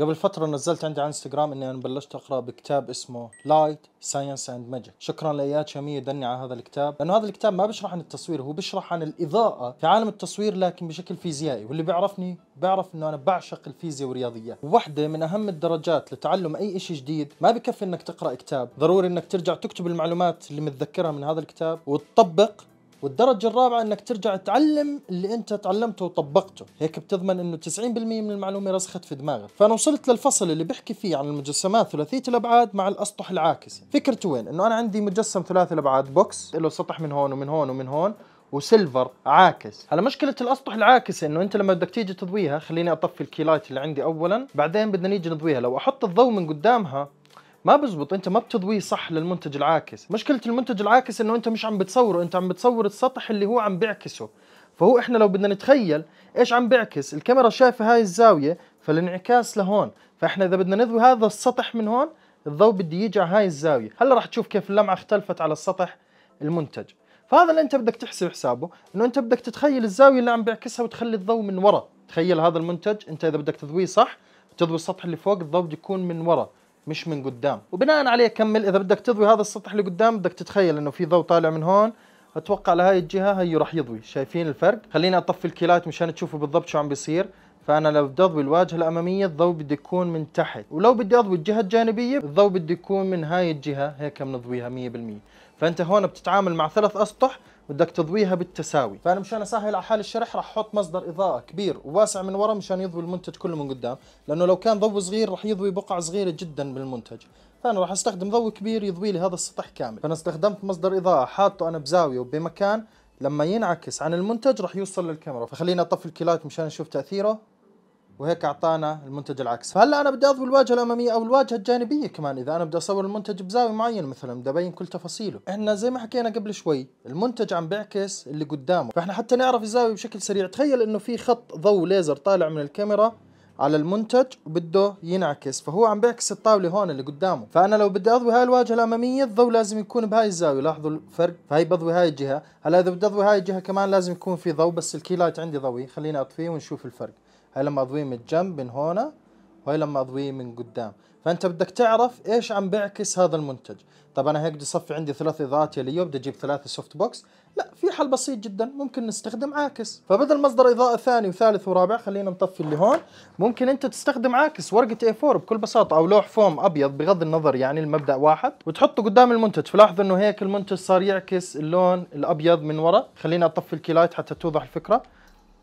قبل فترة نزلت عندي على انستغرام اني انا بلشت اقرا بكتاب اسمه لايت ساينس اند ماجيك، شكرا لاياد شامية دني على هذا الكتاب، لانه هذا الكتاب ما بيشرح عن التصوير هو بيشرح عن الاضاءة في عالم التصوير لكن بشكل فيزيائي، واللي بيعرفني بعرف انه انا بعشق الفيزياء والرياضيات، وواحدة من اهم الدرجات لتعلم اي شيء جديد ما بكفي انك تقرا كتاب، ضروري انك ترجع تكتب المعلومات اللي متذكرها من هذا الكتاب وتطبق والدرجة الرابعة انك ترجع تعلم اللي انت تعلمته وطبقته، هيك بتضمن انه 90% من المعلومة رسخت في دماغك، فانا وصلت للفصل اللي بحكي فيه عن المجسمات ثلاثية الابعاد مع الاسطح العاكسة، فكرته وين؟ انه انا عندي مجسم ثلاثي الابعاد بوكس له سطح من هون ومن هون ومن هون وسيلفر عاكس هلا مشكله الاسطح العاكسه انه انت لما بدك تيجي تضويها خليني اطفي الكيلايت اللي عندي اولا بعدين بدنا نيجي نضويها لو احط الضوء من قدامها ما بزبط انت ما بتضويه صح للمنتج العاكس مشكله المنتج العاكس انه انت مش عم بتصوره انت عم بتصور السطح اللي هو عم بيعكسه فهو احنا لو بدنا نتخيل ايش عم بيعكس الكاميرا شايفه هاي الزاويه فالانعكاس لهون فاحنا اذا بدنا نضوي هذا السطح من هون الضوء بده يجي على هاي الزاويه هلا راح تشوف كيف اللمعه اختلفت على السطح المنتج فهذا اللي انت بدك تحسب حسابه انه انت بدك تتخيل الزاويه اللي عم بيعكسها وتخلي الضوء من ورا تخيل هذا المنتج انت اذا بدك تضويه صح تضوي السطح اللي فوق الضوء بده يكون من ورا مش من قدام وبناء عليه كمل اذا بدك تضوي هذا السطح اللي قدام بدك تتخيل انه في ضوء طالع من هون اتوقع لهي الجهه هي راح يضوي شايفين الفرق خليني اطفي الكيلات مشان تشوفوا بالضبط شو عم بيصير فانا لو بدي اضوي الواجهه الاماميه الضوء بده يكون من تحت ولو بدي اضوي الجهه الجانبيه الضوء بده يكون من هاي الجهه هيك بنضويها 100% فانت هون بتتعامل مع ثلاث اسطح بدك تضويها بالتساوي فانا مشان اسهل على حالي الشرح راح احط مصدر اضاءه كبير وواسع من ورا مشان يضوي المنتج كله من قدام لانه لو كان ضوء صغير راح يضوي بقع صغيره جدا بالمنتج فانا راح استخدم ضوء كبير يضوي لي هذا السطح كامل فانا استخدمت مصدر اضاءه حاطه انا بزاويه وبمكان لما ينعكس عن المنتج راح يوصل للكاميرا فخلينا اطفي الكلايت مشان نشوف تاثيره وهيك اعطانا المنتج العكسي فهلا انا بدي اضوي الواجهه الاماميه او الواجهه الجانبيه كمان اذا انا بدي اصور المنتج بزاويه معينه مثلا بدي ابين كل تفاصيله احنا زي ما حكينا قبل شوي المنتج عم بيعكس اللي قدامه فاحنا حتى نعرف الزاويه بشكل سريع تخيل انه في خط ضوء ليزر طالع من الكاميرا على المنتج وبده ينعكس فهو عم بيعكس الطاوله هون اللي قدامه فانا لو بدي اضوي هاي الواجهه الاماميه الضوء لازم يكون بهاي الزاويه لاحظوا الفرق فهي بضوي هاي الجهه هلا اذا بدي اضوي هاي الجهه كمان لازم يكون في ضوء بس الكي لايت عندي ضوي خليني اطفيه ونشوف الفرق هاي لما اضويه من الجنب من هنا وهي لما اضويه من قدام فانت بدك تعرف ايش عم بيعكس هذا المنتج طب انا هيك بدي صفي عندي ثلاث اضاءات يا ليو بدي اجيب ثلاثه سوفت بوكس لا في حل بسيط جدا ممكن نستخدم عاكس فبدل مصدر اضاءه ثاني وثالث ورابع خلينا نطفي اللي هون ممكن انت تستخدم عاكس ورقه اي 4 بكل بساطه او لوح فوم ابيض بغض النظر يعني المبدا واحد وتحطه قدام المنتج فلاحظ انه هيك المنتج صار يعكس اللون الابيض من ورا خلينا اطفي الكي لايت حتى توضح الفكره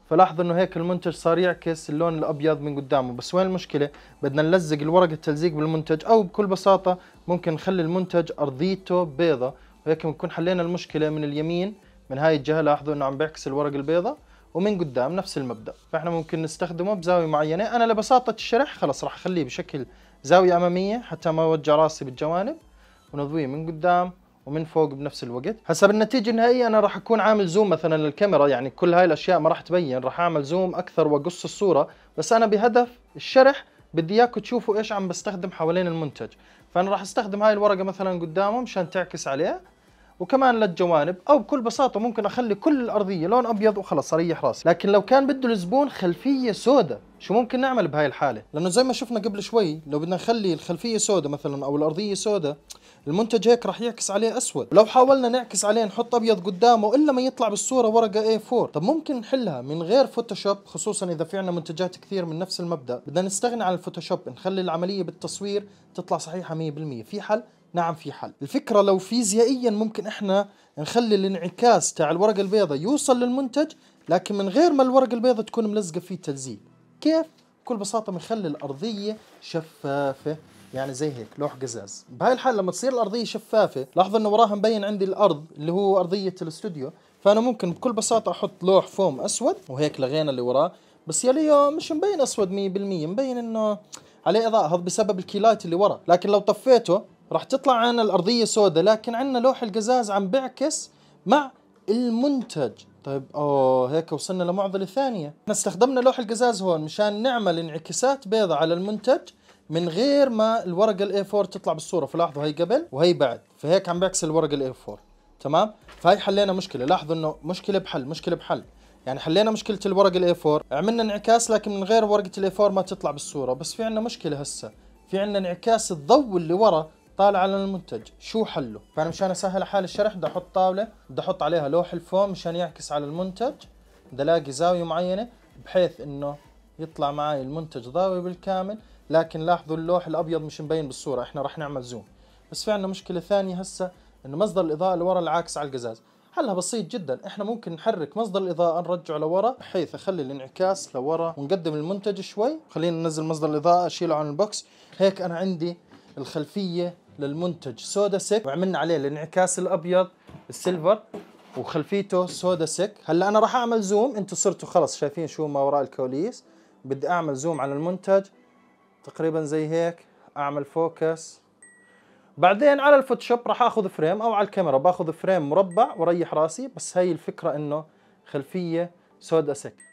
فلاحظ انه هيك المنتج صار يعكس اللون الابيض من قدامه بس وين المشكله بدنا نلزق الورق التلزيق بالمنتج او بكل بساطه ممكن نخلي المنتج ارضيته بيضة وهيك بنكون حلينا المشكله من اليمين من هاي الجهه لاحظوا انه عم بيعكس الورق البيضة ومن قدام نفس المبدا فاحنا ممكن نستخدمه بزاويه معينه انا لبساطه الشرح خلص راح اخليه بشكل زاويه اماميه حتى ما اوجع راسي بالجوانب ونضويه من قدام ومن فوق بنفس الوقت هسا بالنتيجه النهائيه انا راح اكون عامل زوم مثلا للكاميرا يعني كل هاي الاشياء ما راح تبين راح اعمل زوم اكثر واقص الصوره بس انا بهدف الشرح بدي اياكم تشوفوا ايش عم بستخدم حوالين المنتج فانا راح استخدم هاي الورقه مثلا قدامه مشان تعكس عليه وكمان للجوانب او بكل بساطه ممكن اخلي كل الارضيه لون ابيض وخلص اريح راسي لكن لو كان بده الزبون خلفيه سوداء شو ممكن نعمل بهاي الحاله لانه زي ما شفنا قبل شوي لو بدنا نخلي الخلفيه سوداء مثلا او الارضيه سوداء المنتج هيك راح يعكس عليه اسود ولو حاولنا نعكس عليه نحط ابيض قدامه الا ما يطلع بالصوره ورقه A4 طب ممكن نحلها من غير فوتوشوب خصوصا اذا في عندنا منتجات كثير من نفس المبدا بدنا نستغنى عن الفوتوشوب نخلي العمليه بالتصوير تطلع صحيحه 100% في حل نعم في حل الفكرة لو فيزيائيا ممكن احنا نخلي الانعكاس تاع الورقة البيضاء يوصل للمنتج لكن من غير ما الورقة البيضاء تكون ملزقة فيه تلزيق كيف؟ بكل بساطة بنخلي الأرضية شفافة يعني زي هيك لوح قزاز بهاي الحالة لما تصير الأرضية شفافة لاحظوا إنه وراها مبين عندي الأرض اللي هو أرضية الاستوديو فأنا ممكن بكل بساطة أحط لوح فوم أسود وهيك لغينا اللي وراه بس ليو مش مبين أسود 100% مبين إنه عليه إضاءة هذا بسبب الكيلات اللي ورا لكن لو طفيته راح تطلع عنا الأرضية سوداء لكن عنا لوح القزاز عم بيعكس مع المنتج طيب اوه هيك وصلنا لمعضله ثانيه احنا استخدمنا لوح القزاز هون مشان نعمل انعكاسات بيضاء على المنتج من غير ما الورقه الاي 4 تطلع بالصوره فلاحظوا هي قبل وهي بعد فهيك عم بعكس الورقه الاي 4 تمام فهي حلينا مشكله لاحظوا انه مشكله بحل مشكله بحل يعني حلينا مشكله الورقه الاي 4 عملنا انعكاس لكن من غير ورقه الاي 4 ما تطلع بالصوره بس في عندنا مشكله هسه في عندنا انعكاس الضوء اللي ورا طالع على المنتج شو حله فانا مشان اسهل حال الشرح بدي احط طاوله بدي احط عليها لوح الفوم مشان يعكس على المنتج بدي الاقي زاويه معينه بحيث انه يطلع معي المنتج ضاوي بالكامل لكن لاحظوا اللوح الابيض مش مبين بالصوره احنا رح نعمل زوم بس في عندنا مشكله ثانيه هسه انه مصدر الاضاءه لورا العاكس على القزاز حلها بسيط جدا احنا ممكن نحرك مصدر الاضاءه نرجعه لورا بحيث اخلي الانعكاس لورا ونقدم المنتج شوي خلينا ننزل مصدر الاضاءه اشيله عن البوكس هيك انا عندي الخلفيه للمنتج سودا سك وعملنا عليه الانعكاس الابيض السيلفر وخلفيته سودا سك هلا انا راح اعمل زوم انتم صرتوا خلص شايفين شو ما وراء الكواليس بدي اعمل زوم على المنتج تقريبا زي هيك اعمل فوكس بعدين على الفوتوشوب راح اخذ فريم او على الكاميرا باخذ فريم مربع وريح راسي بس هاي الفكره انه خلفيه سودا سك